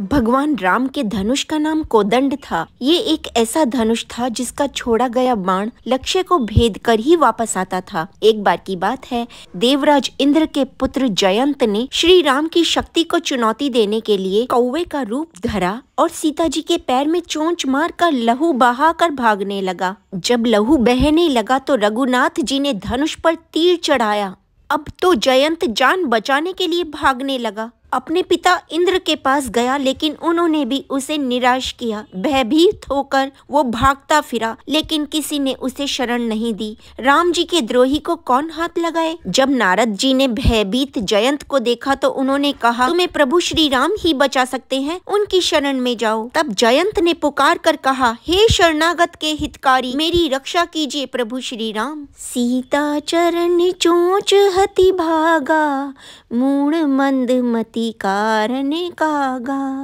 भगवान राम के धनुष का नाम कोदंड था ये एक ऐसा धनुष था जिसका छोड़ा गया बाण लक्ष्य को भेद कर ही वापस आता था एक बार की बात है देवराज इंद्र के पुत्र जयंत ने श्री राम की शक्ति को चुनौती देने के लिए कौवे का रूप धरा और सीता जी के पैर में चोंच मार कर लहू बहा कर भागने लगा जब लहू बहने लगा तो रघुनाथ जी ने धनुष पर तीर चढ़ाया अब तो जयंत जान बचाने के लिए भागने लगा अपने पिता इंद्र के पास गया लेकिन उन्होंने भी उसे निराश किया भयभीत होकर वो भागता फिरा लेकिन किसी ने उसे शरण नहीं दी राम जी के द्रोही को कौन हाथ लगाए जब नारद जी ने भयभीत जयंत को देखा तो उन्होंने कहा तुम्हें प्रभु श्री राम ही बचा सकते हैं उनकी शरण में जाओ तब जयंत ने पुकार कर कहा हे शरणागत के हितकारी मेरी रक्षा कीजिए प्रभु श्री राम सीता चरण चोच हति भागा मूड़ मंद मत कारण कागा